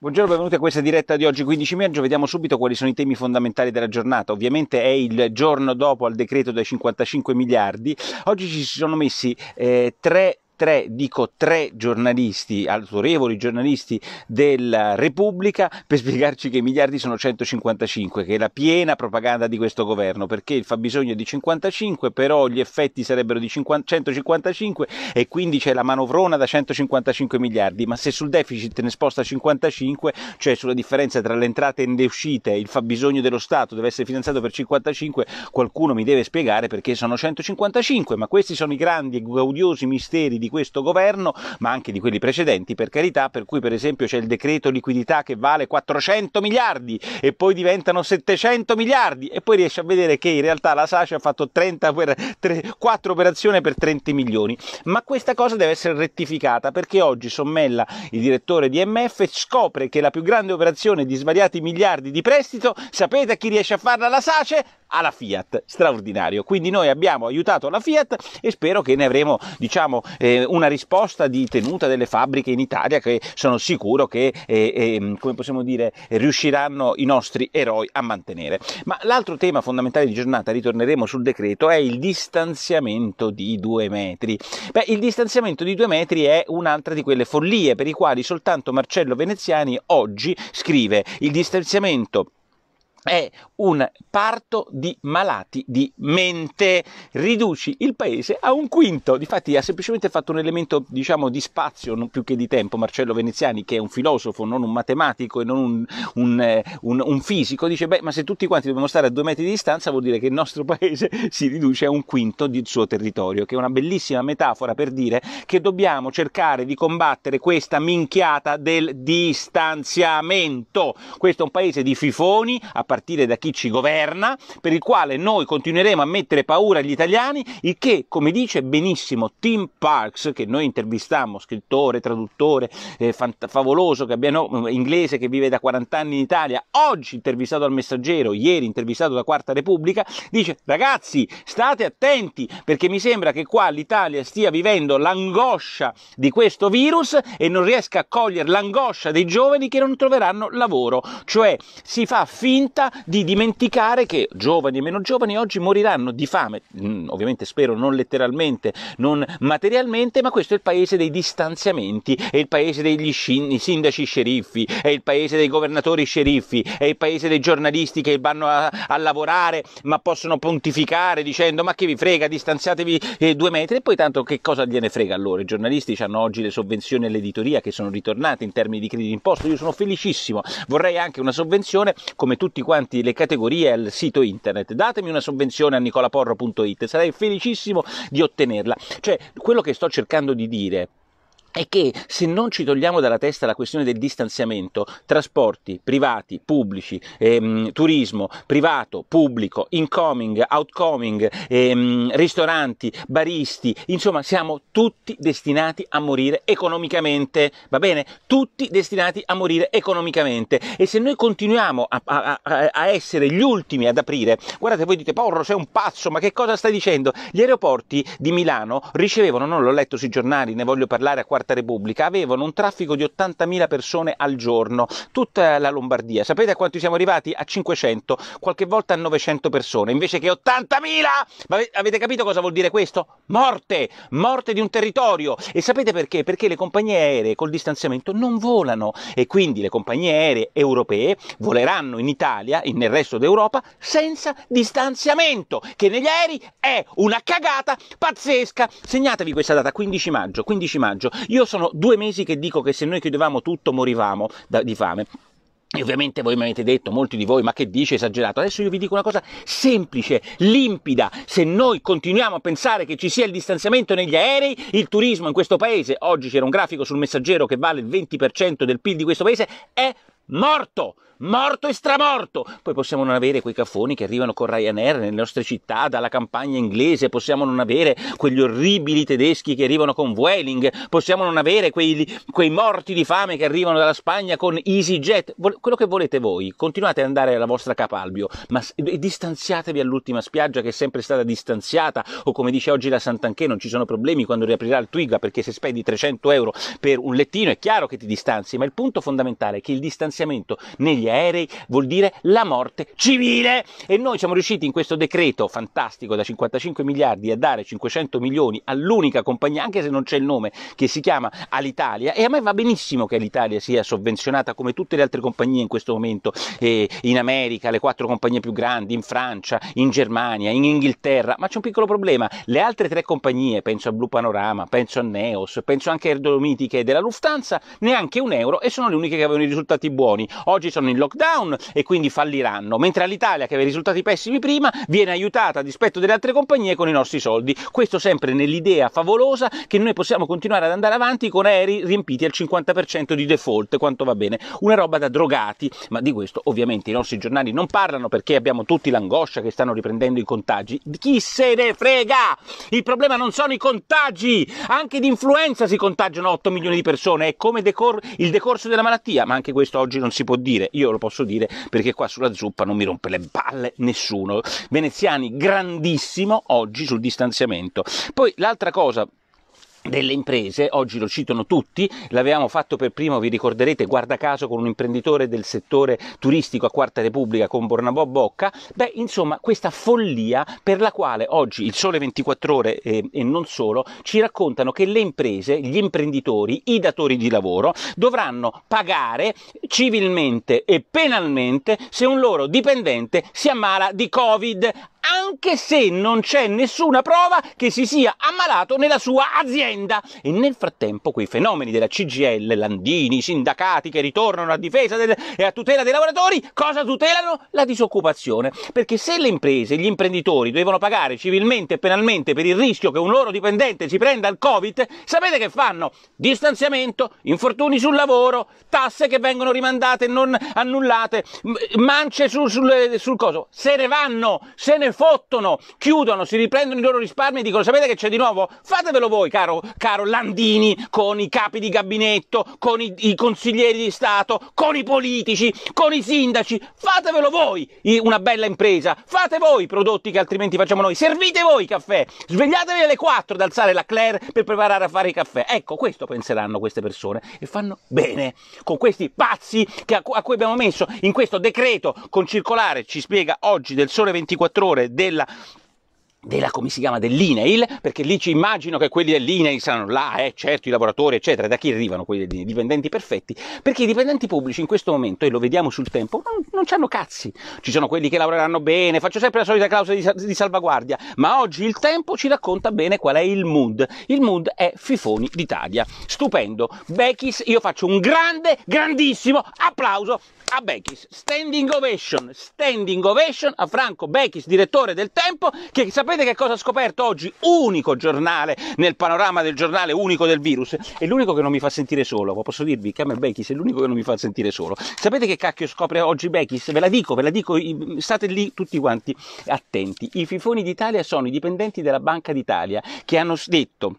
Buongiorno, benvenuti a questa diretta di oggi 15 maggio. Vediamo subito quali sono i temi fondamentali della giornata. Ovviamente è il giorno dopo al decreto dei 55 miliardi. Oggi ci si sono messi eh, tre tre, dico tre giornalisti, autorevoli giornalisti della Repubblica per spiegarci che i miliardi sono 155, che è la piena propaganda di questo governo, perché il fabbisogno è di 55, però gli effetti sarebbero di 50, 155 e quindi c'è la manovrona da 155 miliardi, ma se sul deficit ne sposta 55, cioè sulla differenza tra le entrate e le uscite, il fabbisogno dello Stato deve essere finanziato per 55, qualcuno mi deve spiegare perché sono 155, ma questi sono i grandi e gaudiosi misteri di di questo governo, ma anche di quelli precedenti, per carità, per cui per esempio c'è il decreto liquidità che vale 400 miliardi e poi diventano 700 miliardi e poi riesce a vedere che in realtà la SACE ha fatto 30 per, 3, 4 operazioni per 30 milioni. Ma questa cosa deve essere rettificata perché oggi Sommella, il direttore di MF, scopre che la più grande operazione di svariati miliardi di prestito, sapete a chi riesce a farla la SACE? alla Fiat, straordinario. Quindi noi abbiamo aiutato la Fiat e spero che ne avremo diciamo, eh, una risposta di tenuta delle fabbriche in Italia che sono sicuro che eh, eh, come possiamo dire, riusciranno i nostri eroi a mantenere. Ma l'altro tema fondamentale di giornata, ritorneremo sul decreto, è il distanziamento di due metri. Beh, il distanziamento di due metri è un'altra di quelle follie per i quali soltanto Marcello Veneziani oggi scrive il distanziamento è un parto di malati di mente, riduci il paese a un quinto, difatti ha semplicemente fatto un elemento diciamo di spazio più che di tempo Marcello Veneziani che è un filosofo, non un matematico e non un, un, eh, un, un, fisico, dice beh ma se tutti quanti dobbiamo stare a due metri di distanza vuol dire che il nostro paese si riduce a un quinto del suo territorio, che è una bellissima metafora per dire che dobbiamo cercare di combattere questa minchiata del distanziamento, questo è un paese di fifoni, partire da chi ci governa, per il quale noi continueremo a mettere paura agli italiani, il che, come dice benissimo Tim Parks, che noi intervistammo, scrittore, traduttore, eh, fant- favoloso che abbiamo, eh, inglese che vive da 40 anni in Italia, oggi intervistato al Messaggero, ieri intervistato da Quarta Repubblica, dice ragazzi state attenti perché mi sembra che qua l'Italia stia vivendo l'angoscia di questo virus e non riesca a cogliere l'angoscia dei giovani che non troveranno lavoro, cioè si fa finta possibilità di dimenticare che giovani e meno giovani oggi moriranno di fame, mm, ovviamente spero non letteralmente, non materialmente, ma questo è il paese dei distanziamenti, è il paese degli sci- sindaci sceriffi, è il paese dei governatori sceriffi, è il paese dei giornalisti che vanno a, a lavorare ma possono pontificare dicendo ma che vi frega, distanziatevi eh, due metri e poi tanto che cosa gliene frega a loro? I giornalisti hanno oggi le sovvenzioni all'editoria che sono ritornate in termini di credito d'imposta, io sono felicissimo, vorrei anche una sovvenzione come tutti quanti le categorie al sito internet. Datemi una sovvenzione a nicolaporro.it, sarei felicissimo di ottenerla. Cioè, quello che sto cercando di dire è che se non ci togliamo dalla testa la questione del distanziamento, trasporti privati, pubblici, ehm, turismo privato, pubblico, incoming, outcoming, ehm, ristoranti, baristi, insomma siamo tutti destinati a morire economicamente, va bene? Tutti destinati a morire economicamente e se noi continuiamo a, a, a essere gli ultimi ad aprire, guardate voi dite Porro sei un pazzo, ma che cosa stai dicendo? Gli aeroporti di Milano ricevevano, non l'ho letto sui giornali, ne voglio parlare a qualche Quarta Repubblica avevano un traffico di 80.000 persone al giorno, tutta la Lombardia. Sapete a quanto siamo arrivati? A 500, qualche volta a 900 persone, invece che 80.000! Ma avete capito cosa vuol dire questo? Morte! Morte di un territorio! E sapete perché? Perché le compagnie aeree col distanziamento non volano e quindi le compagnie aeree europee voleranno in Italia e nel resto d'Europa senza distanziamento, che negli aerei è una cagata pazzesca. Segnatevi questa data, 15 maggio, 15 maggio. Io sono due mesi che dico che se noi chiudevamo tutto morivamo da, di fame. E ovviamente voi mi avete detto, molti di voi, ma che dice esagerato? Adesso io vi dico una cosa semplice, limpida. Se noi continuiamo a pensare che ci sia il distanziamento negli aerei, il turismo in questo paese, oggi c'era un grafico sul messaggero che vale il 20% del PIL di questo paese, è morto morto e stramorto. Poi possiamo non avere quei caffoni che arrivano con Ryanair nelle nostre città, dalla campagna inglese, possiamo non avere quegli orribili tedeschi che arrivano con Vueling, possiamo non avere quei, quei morti di fame che arrivano dalla Spagna con EasyJet, quello che volete voi, continuate ad andare alla vostra Capalbio, ma distanziatevi all'ultima spiaggia che è sempre stata distanziata, o come dice oggi la Sant'Anché, non ci sono problemi quando riaprirà il Twiga perché se spendi 300 euro per un lettino è chiaro che ti distanzi, ma il punto fondamentale è che il distanziamento negli aerei, vuol dire la morte civile. E noi siamo riusciti in questo decreto fantastico da 55 miliardi a dare 500 milioni all'unica compagnia, anche se non c'è il nome, che si chiama Alitalia. E a me va benissimo che l'Italia sia sovvenzionata come tutte le altre compagnie in questo momento, eh, in America, le quattro compagnie più grandi, in Francia, in Germania, in Inghilterra. Ma c'è un piccolo problema: le altre tre compagnie, penso a Blue Panorama, penso a Neos, penso anche a Erdodomiti che è della Lufthansa, neanche un euro e sono le uniche che avevano i risultati buoni. Oggi sono in lockdown e quindi falliranno, mentre l'Italia, che aveva risultati pessimi prima viene aiutata a dispetto delle altre compagnie con i nostri soldi. Questo sempre nell'idea favolosa che noi possiamo continuare ad andare avanti con aerei riempiti al 50% di default, quanto va bene, una roba da drogati, ma di questo ovviamente i nostri giornali non parlano perché abbiamo tutti l'angoscia che stanno riprendendo i contagi. Chi se ne frega? Il problema non sono i contagi, anche di influenza si contagiano 8 milioni di persone, è come decor- il decorso della malattia, ma anche questo oggi non si può dire. Io io lo posso dire perché qua sulla zuppa non mi rompe le palle nessuno. Veneziani grandissimo oggi sul distanziamento. Poi l'altra cosa delle imprese, oggi lo citano tutti, l'avevamo fatto per primo, vi ricorderete, guarda caso con un imprenditore del settore turistico a Quarta Repubblica con Bornabò Bocca, beh insomma questa follia per la quale oggi il Sole 24 Ore e, eh, e non solo ci raccontano che le imprese, gli imprenditori, i datori di lavoro dovranno pagare civilmente e penalmente se un loro dipendente si ammala di Covid anche se non c'è nessuna prova che si sia ammalato nella sua azienda. E nel frattempo quei fenomeni della CGL, Landini, sindacati che ritornano a difesa del, e a tutela dei lavoratori, cosa tutelano? La disoccupazione. Perché se le imprese, gli imprenditori devono pagare civilmente e penalmente per il rischio che un loro dipendente si prenda il Covid, sapete che fanno? Distanziamento, infortuni sul lavoro, tasse che vengono rimandate e non annullate, mance sul, sul, sul coso. Se ne vanno, se ne fottono, chiudono, si riprendono i loro risparmi e dicono sapete che c'è di nuovo? Fatevelo voi, caro, caro Landini, con i capi di gabinetto, con i, i, consiglieri di Stato, con i politici, con i sindaci, fatevelo voi una bella impresa, fate voi i prodotti che altrimenti facciamo noi, servite voi i caffè, svegliatevi alle 4 ad alzare la Claire per preparare a fare i caffè. Ecco, questo penseranno queste persone e fanno bene con questi pazzi a, a cui abbiamo messo in questo decreto con circolare, ci spiega oggi del Sole 24 ore direttore della della, come si chiama, dell'INAIL, perché lì ci immagino che quelli dell'INEIL saranno là, eh, certo, i lavoratori, eccetera, da chi arrivano quei dipendenti perfetti, perché i dipendenti pubblici in questo momento, e lo vediamo sul tempo, non, non hanno cazzi, ci sono quelli che lavoreranno bene, faccio sempre la solita clausola di, di, salvaguardia, ma oggi il tempo ci racconta bene qual è il mood, il mood è Fifoni d'Italia, stupendo, Bechis, io faccio un grande, grandissimo applauso a Bechis. Standing ovation, standing ovation a Franco Bechis, direttore del Tempo, che sapete che cosa ha scoperto oggi? Unico giornale nel panorama del giornale unico del virus. È l'unico che non mi fa sentire solo, posso dirvi che a me Bechis è l'unico che non mi fa sentire solo. Sapete che cacchio scopre oggi Bechis? Ve la dico, ve la dico, state lì tutti quanti attenti. I fifoni d'Italia sono i dipendenti della Banca d'Italia che hanno detto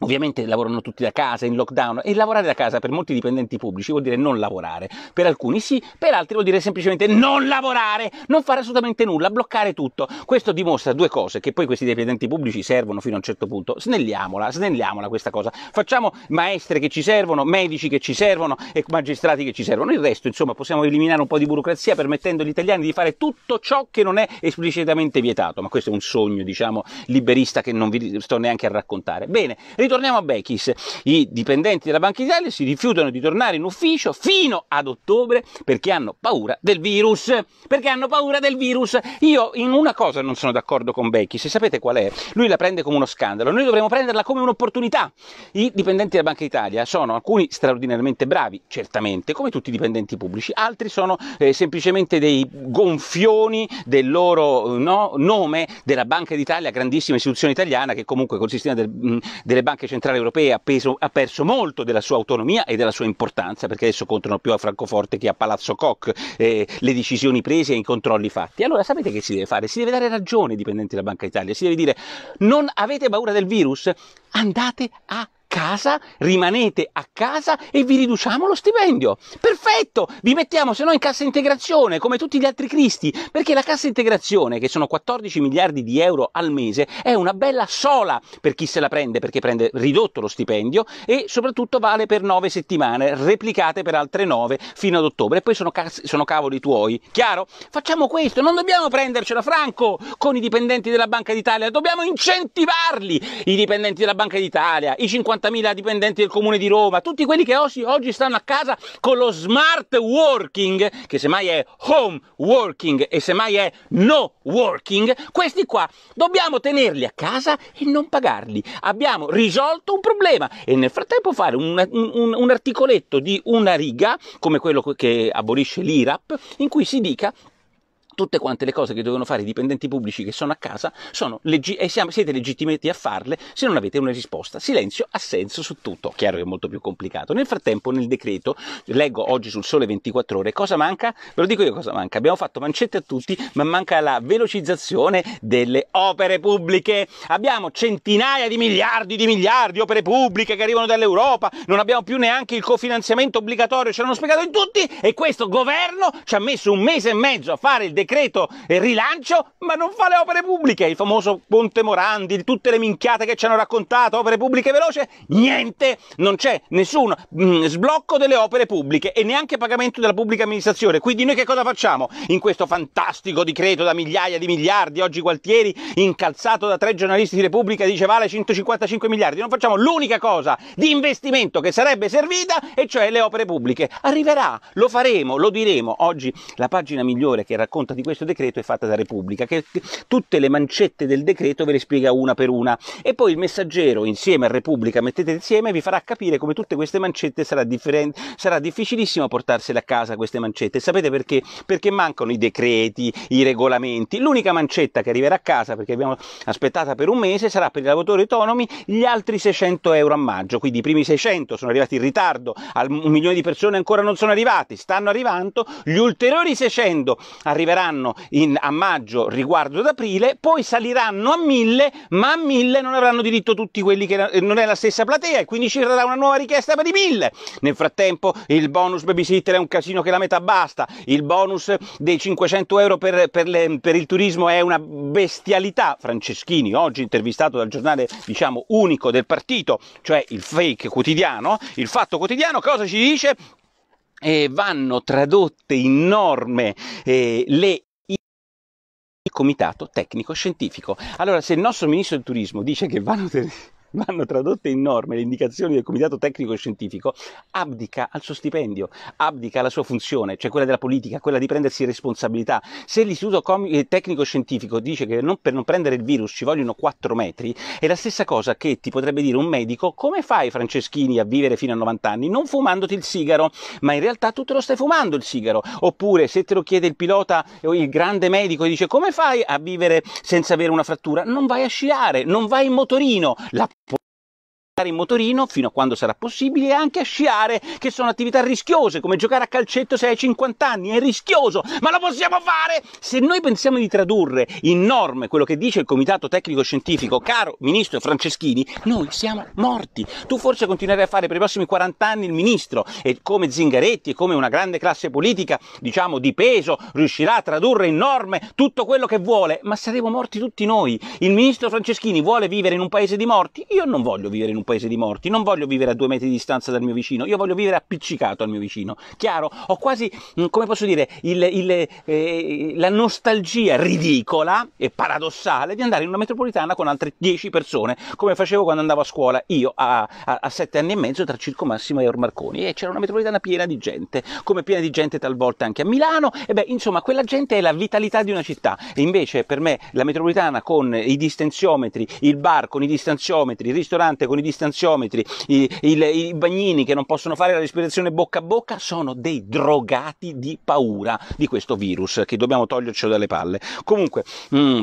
Ovviamente lavorano tutti da casa, in lockdown, e lavorare da casa per molti dipendenti pubblici vuol dire non lavorare. Per alcuni sì, per altri vuol dire semplicemente non lavorare, non fare assolutamente nulla, bloccare tutto. Questo dimostra due cose, che poi questi dipendenti pubblici servono fino a un certo punto. Snelliamola, snelliamola questa cosa. Facciamo maestre che ci servono, medici che ci servono e magistrati che ci servono. Il resto, insomma, possiamo eliminare un po' di burocrazia permettendo agli italiani di fare tutto ciò che non è esplicitamente vietato. Ma questo è un sogno, diciamo, liberista che non vi sto neanche a raccontare. Bene, Ritorniamo a Bechis. I dipendenti della Banca Italia si rifiutano di tornare in ufficio fino ad ottobre perché hanno paura del virus. Perché hanno paura del virus. Io in una cosa non sono d'accordo con Bechis, sapete qual è? Lui la prende come uno scandalo, noi dovremmo prenderla come un'opportunità. I dipendenti della Banca Italia sono alcuni straordinariamente bravi, certamente, come tutti i dipendenti pubblici, altri sono eh, semplicemente dei gonfioni del loro eh, no, nome della Banca d'Italia, grandissima istituzione italiana che comunque col sistema del, mm, delle banche Banca Centrale Europea peso, ha perso molto della sua autonomia e della sua importanza, perché adesso contano più a Francoforte che a Palazzo Koch eh, le decisioni prese e i controlli fatti. Allora sapete che si deve fare? Si deve dare ragione ai dipendenti della Banca Italia, si deve dire non avete paura del virus? Andate a casa, rimanete a casa e vi riduciamo lo stipendio. Perfetto, vi mettiamo se no in cassa integrazione come tutti gli altri cristi, perché la cassa integrazione, che sono 14 miliardi di euro al mese, è una bella sola per chi se la prende, perché prende ridotto lo stipendio e soprattutto vale per 9 settimane, replicate per altre 9 fino ad ottobre e poi sono, cas- sono cavoli tuoi. Chiaro? Facciamo questo, non dobbiamo prendercela franco con i dipendenti della Banca d'Italia, dobbiamo incentivarli, i dipendenti della Banca d'Italia, i 50 50.000 dipendenti del comune di Roma, tutti quelli che oggi, oggi stanno a casa con lo smart working, che semmai è home working e semmai è no working, questi qua dobbiamo tenerli a casa e non pagarli. Abbiamo risolto un problema e nel frattempo fare un, un, un articoletto di una riga, come quello che abolisce l'IRAP, in cui si dica tutte quante le cose che devono fare i dipendenti pubblici che sono a casa sono leggi- e siamo, siete legittimati a farle se non avete una risposta. Silenzio, assenso su tutto. Chiaro che è molto più complicato. Nel frattempo, nel decreto, leggo oggi sul sole 24 ore, cosa manca? Ve lo dico io cosa manca. Abbiamo fatto mancette a tutti, ma manca la velocizzazione delle opere pubbliche. Abbiamo centinaia di miliardi di miliardi di opere pubbliche che arrivano dall'Europa, non abbiamo più neanche il cofinanziamento obbligatorio, ce l'hanno spiegato in tutti e questo governo ci ha messo un mese e mezzo a fare il decreto decreto rilancio, ma non fa le opere pubbliche, il famoso Ponte Morandi, tutte le minchiate che ci hanno raccontato, opere pubbliche veloce, niente, non c'è nessun mm, sblocco delle opere pubbliche e neanche pagamento della pubblica amministrazione. Quindi noi che cosa facciamo in questo fantastico decreto da migliaia di miliardi? Oggi Gualtieri, incalzato da tre giornalisti di Repubblica, dice vale 155 miliardi. Non facciamo l'unica cosa di investimento che sarebbe servita, e cioè le opere pubbliche. Arriverà, lo faremo, lo diremo. Oggi la pagina migliore che racconta di questo decreto è fatta da Repubblica, che tutte le mancette del decreto ve le spiega una per una e poi il messaggero insieme a Repubblica, mettete insieme, vi farà capire come tutte queste mancette sarà, differen- sarà difficilissimo portarsele a casa queste mancette. Sapete perché? Perché mancano i decreti, i regolamenti. L'unica mancetta che arriverà a casa, perché abbiamo aspettata per un mese, sarà per i lavoratori autonomi gli altri 600 euro a maggio, quindi i primi 600 sono arrivati in ritardo, un milione di persone ancora non sono arrivati, stanno arrivando, gli ulteriori 600 arriveranno saliranno in, a maggio riguardo ad aprile, poi saliranno a 1000, ma a 1000 non avranno diritto tutti quelli che eh, non è la stessa platea e quindi ci sarà una nuova richiesta per i 1000. Nel frattempo il bonus babysitter è un casino che la metà basta, il bonus dei 500 euro per, per, le, per il turismo è una bestialità. Franceschini, oggi intervistato dal giornale diciamo unico del partito, cioè il fake quotidiano, il fatto quotidiano, cosa ci dice? eh, vanno tradotte in norme eh, le comitato tecnico scientifico. Allora, se il nostro ministro del turismo dice che vanno vanno tradotte in norme le indicazioni del Comitato Tecnico e Scientifico, abdica al suo stipendio, abdica alla sua funzione, cioè quella della politica, quella di prendersi responsabilità. Se l'Istituto eh, Tecnico e Scientifico dice che non, per non prendere il virus ci vogliono 4 metri, è la stessa cosa che ti potrebbe dire un medico come fai Franceschini a vivere fino a 90 anni non fumandoti il sigaro, ma in realtà tu te lo stai fumando il sigaro. Oppure se te lo chiede il pilota o il grande medico e dice come fai a vivere senza avere una frattura, non vai a sciare, non vai in motorino. La in motorino fino a quando sarà possibile e anche a sciare che sono attività rischiose come giocare a calcetto se hai 50 anni è rischioso ma lo possiamo fare se noi pensiamo di tradurre in norme quello che dice il comitato tecnico scientifico caro ministro Franceschini noi siamo morti tu forse continuerai a fare per i prossimi 40 anni il ministro e come Zingaretti e come una grande classe politica diciamo di peso riuscirà a tradurre in norme tutto quello che vuole ma saremo morti tutti noi il ministro Franceschini vuole vivere in un paese di morti io non voglio vivere in un paese di morti, non voglio vivere a due metri di distanza dal mio vicino, io voglio vivere appiccicato al mio vicino. Chiaro, ho quasi, mm, come posso dire, il, il, eh, la nostalgia ridicola e paradossale di andare in una metropolitana con altre dieci persone, come facevo quando andavo a scuola io a, a, a 7 anni e mezzo tra Circo Massimo e Ormarconi e c'era una metropolitana piena di gente, come piena di gente talvolta anche a Milano, e beh, insomma, quella gente è la vitalità di una città. E invece per me la metropolitana con i distanziometri, il bar con i distanziometri, il ristorante con i distanziometri, distanziometri, i, i, i bagnini che non possono fare la respirazione bocca a bocca, sono dei drogati di paura di questo virus che dobbiamo toglierci dalle palle. Comunque, mh, mm,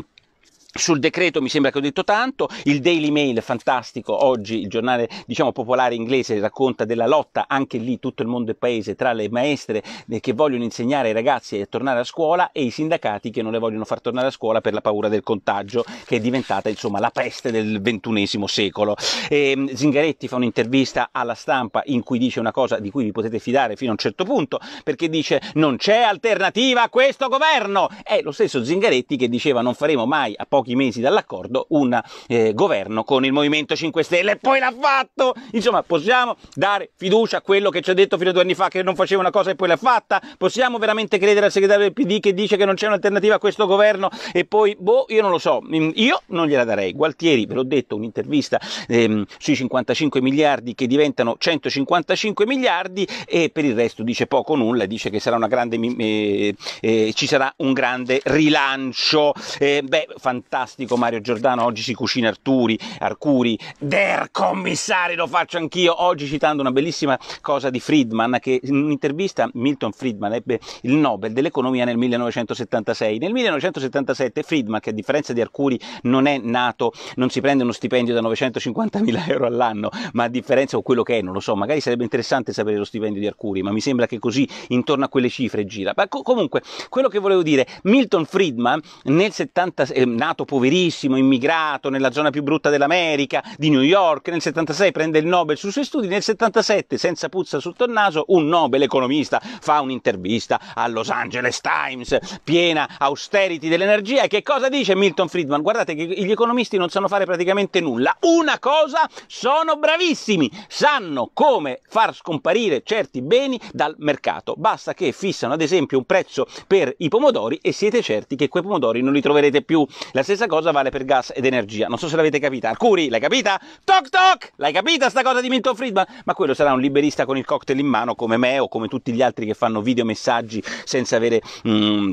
sul decreto mi sembra che ho detto tanto, il Daily Mail, fantastico, oggi il giornale diciamo, popolare inglese racconta della lotta, anche lì tutto il mondo e paese, tra le maestre eh, che vogliono insegnare ai ragazzi a tornare a scuola e i sindacati che non le vogliono far tornare a scuola per la paura del contagio, che è diventata insomma la peste del ventunesimo secolo. E ehm, Zingaretti fa un'intervista alla stampa in cui dice una cosa di cui vi potete fidare fino a un certo punto, perché dice non c'è alternativa a questo governo! È lo stesso Zingaretti che diceva non faremo mai a poco pochi mesi dall'accordo un eh, governo con il Movimento 5 Stelle e poi l'ha fatto! Insomma, possiamo dare fiducia a quello che ci ha detto fino a due anni fa che non faceva una cosa e poi l'ha fatta? Possiamo veramente credere al segretario del PD che dice che non c'è un'alternativa a questo governo e poi, boh, io non lo so, mm, io non gliela darei. Gualtieri, ve l'ho detto, un'intervista ehm, sui 55 miliardi che diventano 155 miliardi e per il resto dice poco o nulla, dice che sarà grande, eh, eh, ci sarà un grande rilancio. Eh, beh, fantastico fantastico Mario Giordano, oggi si cucina Arturi, Arcuri, Der commissario, lo faccio anch'io, oggi citando una bellissima cosa di Friedman, che in un'intervista Milton Friedman ebbe il Nobel dell'economia nel 1976. Nel 1977 Friedman, che a differenza di Arcuri non è nato, non si prende uno stipendio da 950.000 euro all'anno, ma a differenza di quello che è, non lo so, magari sarebbe interessante sapere lo stipendio di Arcuri, ma mi sembra che così intorno a quelle cifre gira. Ma co- comunque, quello che volevo dire, Milton Friedman nel 70, eh, nato stato poverissimo, immigrato nella zona più brutta dell'America, di New York, nel 76 prende il Nobel sui suoi studi, nel 77 senza puzza sotto il naso un Nobel economista fa un'intervista al Los Angeles Times piena austerity dell'energia e che cosa dice Milton Friedman? Guardate che gli economisti non sanno fare praticamente nulla, una cosa sono bravissimi, sanno come far scomparire certi beni dal mercato, basta che fissano ad esempio un prezzo per i pomodori e siete certi che quei pomodori non li troverete più. La stessa cosa vale per gas ed energia. Non so se l'avete capita. Arcuri, l'hai capita? Toc toc! L'hai capita sta cosa di Milton Friedman? Ma quello sarà un liberista con il cocktail in mano come me o come tutti gli altri che fanno video messaggi senza avere... Mm,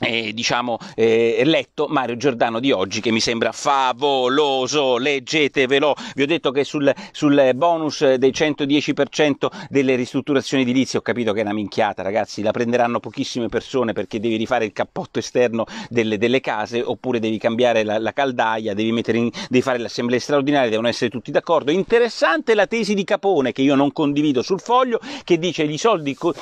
eh, diciamo, eh, letto Mario Giordano di oggi che mi sembra favoloso, leggetevelo, vi ho detto che sul, sul bonus del 110% delle ristrutturazioni edilizie ho capito che è una minchiata ragazzi, la prenderanno pochissime persone perché devi rifare il cappotto esterno delle, delle case oppure devi cambiare la, la caldaia, devi, in, devi fare l'assemblea straordinaria, devono essere tutti d'accordo. Interessante la tesi di Capone che io non condivido sul foglio che dice i soldi... Co-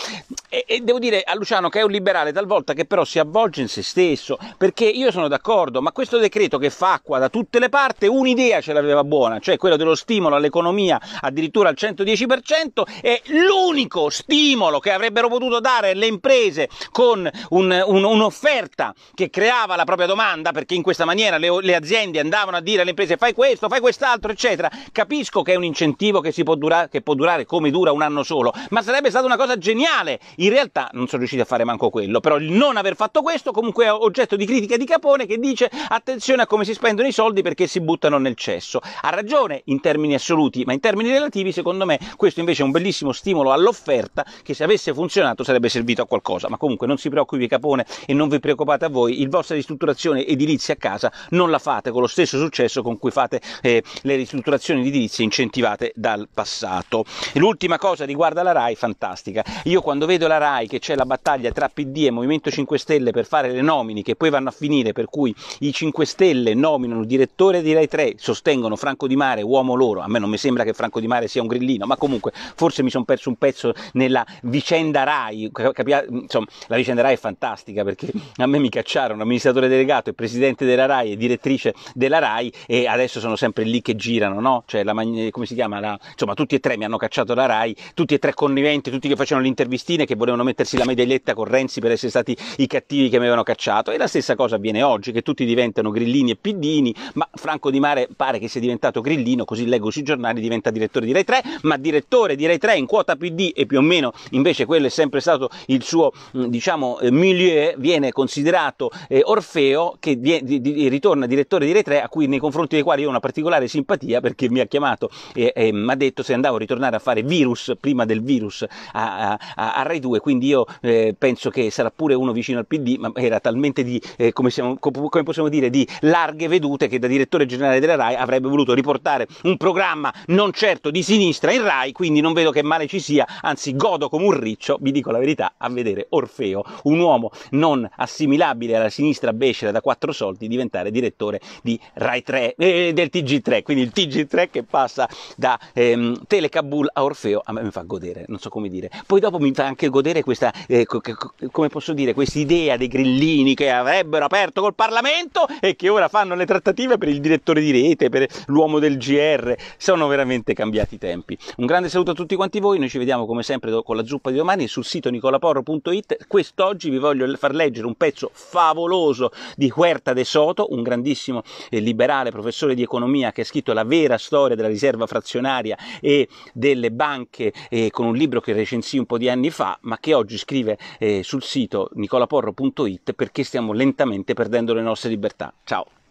e, e devo dire a Luciano che è un liberale talvolta che però si avvolge capovolge in se stesso, perché io sono d'accordo, ma questo decreto che fa acqua da tutte le parti, un'idea ce l'aveva buona, cioè quello dello stimolo all'economia addirittura al 110%, è l'unico stimolo che avrebbero potuto dare le imprese con un, un, un'offerta che creava la propria domanda, perché in questa maniera le, le aziende andavano a dire alle imprese fai questo, fai quest'altro, eccetera. Capisco che è un incentivo che, si può, durare, che può durare come dura un anno solo, ma sarebbe stata una cosa geniale. In realtà non sono riusciti a fare manco quello, però il non aver fatto questo questo comunque è oggetto di critica di Capone che dice attenzione a come si spendono i soldi perché si buttano nel cesso. Ha ragione in termini assoluti, ma in termini relativi secondo me questo invece è un bellissimo stimolo all'offerta che se avesse funzionato sarebbe servito a qualcosa. Ma comunque non si preoccupi Capone e non vi preoccupate a voi, il vostra ristrutturazione edilizia a casa non la fate con lo stesso successo con cui fate eh, le ristrutturazioni edilizie incentivate dal passato. L'ultima cosa riguarda la RAI, fantastica. Io quando vedo la RAI che c'è la battaglia tra PD e Movimento 5 Stelle per per fare le nomine che poi vanno a finire per cui i 5 Stelle nominano direttore di Rai 3, sostengono Franco Di Mare, uomo loro, a me non mi sembra che Franco Di Mare sia un grillino, ma comunque forse mi sono perso un pezzo nella vicenda Rai, Capia... insomma la vicenda Rai è fantastica perché a me mi cacciarono amministratore delegato e presidente della Rai e direttrice della Rai e adesso sono sempre lì che girano, no? Cioè la, come si chiama? La... insomma tutti e tre mi hanno cacciato la Rai, tutti e tre conniventi, tutti che facevano le intervistine, che volevano mettersi la medaglietta con Renzi per essere stati i cattivi che mi avevano cacciato e la stessa cosa avviene oggi che tutti diventano grillini e piddini ma Franco Di Mare pare che sia diventato grillino così leggo sui giornali diventa direttore di Rai 3 ma direttore di Rai 3 in quota PD e più o meno invece quello è sempre stato il suo diciamo eh, milieu viene considerato eh, Orfeo che di, di, di, ritorna direttore di Rai 3 a cui nei confronti dei quali io ho una particolare simpatia perché mi ha chiamato e, e mi ha detto se andavo a ritornare a fare virus prima del virus a, a, a Rai 2 quindi io eh, penso che sarà pure uno vicino al PD era talmente di, eh, come, siamo, come, possiamo dire, di larghe vedute che da direttore generale della RAI avrebbe voluto riportare un programma non certo di sinistra in RAI, quindi non vedo che male ci sia, anzi godo come un riccio, vi dico la verità, a vedere Orfeo, un uomo non assimilabile alla sinistra becera da quattro soldi, diventare direttore di RAI 3, eh, del TG3, quindi il TG3 che passa da ehm, Telecabul a Orfeo, a me mi fa godere, non so come dire. Poi dopo mi fa anche godere questa, eh, come posso dire, questa idea dei grillini che avrebbero aperto col Parlamento e che ora fanno le trattative per il direttore di rete, per l'uomo del GR. Sono veramente cambiati i tempi. Un grande saluto a tutti quanti voi, noi ci vediamo come sempre con la zuppa di domani sul sito nicolaporro.it. Quest'oggi vi voglio far leggere un pezzo favoloso di Huerta de Soto, un grandissimo liberale professore di economia che ha scritto la vera storia della riserva frazionaria e delle banche eh, con un libro che recensì un po' di anni fa, ma che oggi scrive eh, sul sito nicolaporro.it www.radioticino.it perché stiamo lentamente perdendo le nostre libertà. Ciao!